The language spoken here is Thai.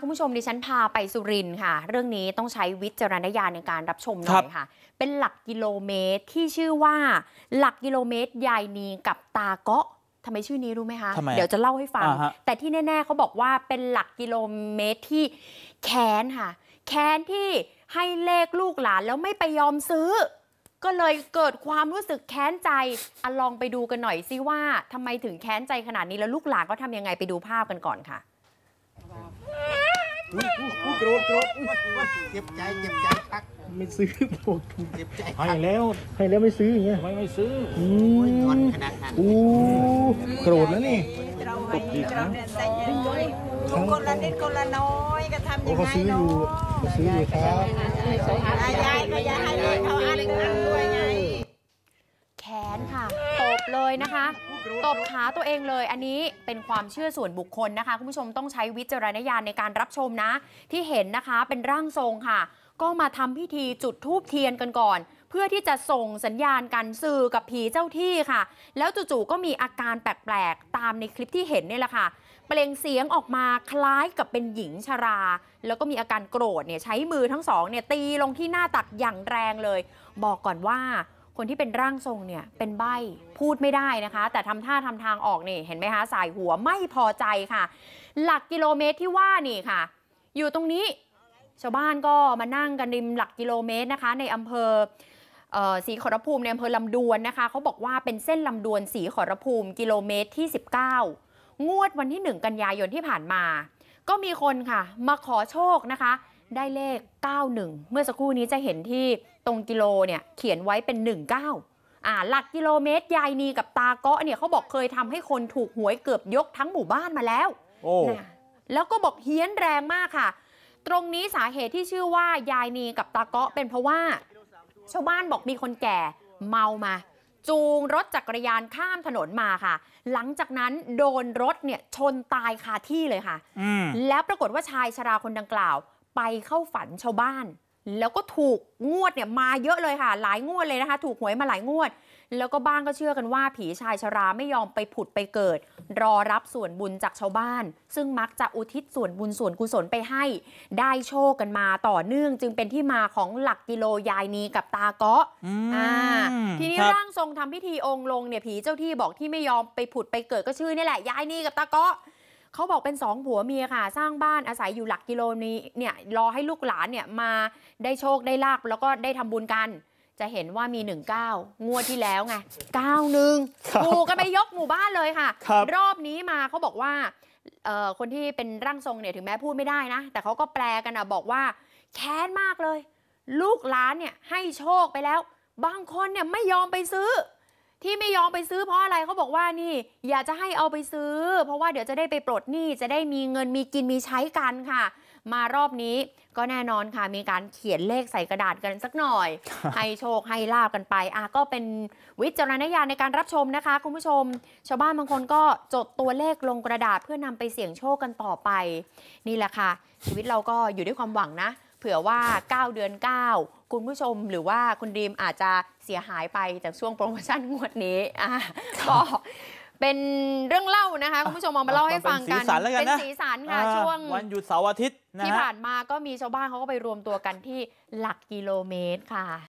คุณผู้ชมดิฉันพาไปสุรินทร์ค่ะ เรื่องนี้ต้องใช้วิจารณญาณในการรับชมหน่อยค่ะ เป็นหลักกิโลเมตรที่ชื่อว่าหลักกิโลเมตรยายนีกับตาเกาะทำไมชื่อนี้รู้ไหมคะเดี๋ยวจะเล่าให้ฟัง แต่ที่แน่ๆเขาบอกว่าเป็นหลักกิโลเมตรที่แค้นค่ะ แค้นที่ให้เลขลูกหลานแล้วไม่ไปยอมซื้อ ก็เลยเกิดความรู้สึกแค้นใจอลองไปดูกันหน่อยซิว่าทำไมถึงแค้นใจขนาดนี้แล้วลูกหลานก็ทำยังไงไปดูภาพกันก่อนค่ะอุ้้โกรธโกรธเจ็บใจเจ็บใจพักไม่ซื้อบกูเจ็บใจให้แล้วให้แล้วไม่ซื้อไงเงี้ยไม่ไม่ซื้ออ้ยงอนขนาดนั้นอู้โกรธแล้วนี่เราใหเราเจยนยทุกคนละนิดคนละน้อยก็ทำอยังเขาซื้ออยู่เขาซื้ออยู่ครับยายก็ย่าให้เขาอันเลยนะคะ ตบขาตัวเองเลยอันนี้เป็นความเชื่อส่วนบุคคลนะคะ คุณผู้ชมต้องใช้วิจารณญาณในการรับชมนะที่เห็นนะคะเป็นร่างทรงค่ะ ก็มาทำพิธีจุดธูปเทียนกันก่อน เพื่อที่จะส่งสัญญาณกันสื่อกับผีเจ้าที่ค่ะ แล้วจู่ๆก็มีอาการแปลก ๆ ตามในคลิปที่เห็นนี่แหละค่ะ เปล่งเสียงออกมาคล้ายกับเป็นหญิงชรา แล้วก็มีอาการโกรธเนี่ยใช้มือทั้งสองเนี่ยตีลงที่หน้าตักอย่างแรงเลย บอกก่อนว่าคนที่เป็นร่างทรงเนี่ยเป็นใบ้พูดไม่ได้นะคะ แต่ทำท่าทำทางออกนี่ เห็นไหมคะสายหัวไม่พอใจค่ะ หลักกิโลเมตรที่ว่านี่ค่ะ อยู่ตรงนี้ชาวบ้านก็มานั่งกันริมหลักกิโลเมตรนะคะ ในอำเภอสีขอรภูมิในอำเภอลำดวนนะคะเขาบอกว่าเป็นเส้นลำดวนสีขอรภูมิกิโลเมตรที่ 19งวดวันที่1กันยายนที่ผ่านมา ก็มีคนค่ะ มาขอโชคนะคะได้เลข 91 เมื่อสักครู่นี้จะเห็นที่ตรงกิโลเนี่ยเขียนไว้เป็น 19อ่า หลักกิโลเมตร ยายนีกับตาเกาะเนี่ยเขาบอกเคยทำให้คนถูกหวยเกือบยกทั้งหมู่บ้านมาแล้ว โอ้แล้วก็บอกเฮี้ยนแรงมากค่ะ ตรงนี้สาเหตุที่ชื่อว่ายายนีกับตาเกาะเป็นเพราะว่า ชาวบ้านบอกมีคนแก่เมามา จูงรถจักรยานข้ามถนนมาค่ะ หลังจากนั้นโดนรถเนี่ยชนตายคาที่เลยค่ะแล้วปรากฏว่าชายชราคนดังกล่าวไปเข้าฝันชาวบ้านแล้วก็ถูกงวดเนี่ยมาเยอะเลยค่ะ หลายงวดเลยนะคะถูกหวยมาหลายงวด แล้วก็บ้างก็เชื่อกันว่าผีชายชราไม่ยอมไปผุดไปเกิด รอรับส่วนบุญจากชาวบ้าน ซึ่งมักจะอุทิศส่วนบุญส่วนกุศลไปให้ได้โชคกันมาต่อเนื่องจึงเป็นที่มาของหลักกิโลยายนีกับตาเกาะอทีนี้ร่างทรงทำพิธีองค์ลงเนี่ยผีเจ้าที่บอกที่ไม่ยอมไปผุดไปเกิดก็ชื่อนี่แหละยายนีกับตาเกาะเขาบอกเป็นสองผัวเมียค่ะ สร้างบ้านอาศัยอยู่หลักกิโลนี้เนี่ยรอให้ลูกหลานเนี่ยมาได้โชคได้ลาบแล้วก็ได้ทำบุญกันจะเห็นว่ามี 19 งวดที่แล้วไง9หนึ่งถูกกันไปยกหมู่บ้านเลยค่ะรรอบนี้มาเขาบอกว่าคนที่เป็นร่างทรงเนี่ยถึงแม้พูดไม่ได้นะ แต่เขาก็แปลกันนะบอกว่าแค้นมากเลย ลูกหลานเนี่ยให้โชคไปแล้ว บางคนเนี่ยไม่ยอมไปซื้อที่ไม่ยอมไปซื้อเพราะอะไรเขาบอกว่านี่ อยากจะให้เอาไปซื้อ เพราะว่าเดี๋ยวจะได้ไปปลดหนี้ จะได้มีเงินมีกินมีใช้กันค่ะ มารอบนี้ก็แน่นอนค่ะ มีการเขียนเลขใส่กระดาษกันสักหน่อยให้โชคให้ลาบกันไปอ่ะก็เป็นวิจารณญาณในการรับชมนะคะคุณผู้ชม ชาวบ้านบางคนก็จดตัวเลขลงกระดาษเพื่อนำไปเสี่ยงโชคกันต่อไป นี่แหละค่ะ ชีวิตเราก็อยู่ด้วยความหวังนะเผื่อว่า 9 เดือน 9 คุณผู้ชมหรือว่าคุณดีมอาจจะเสียหายไปจากช่วงโปรโมชั่นงวดนี้ก็เป็นเรื่องเล่านะคะ คุณผู้ชมมาเล่าให้ฟังกัน เป็นสีสันค่ะ ช่วงวันหยุดเสาร์อาทิตย์ที่ผ่านมาก็มีชาวบ้านเขาก็ไปรวมตัวกันที่หลักกิโลเมตรค่ะ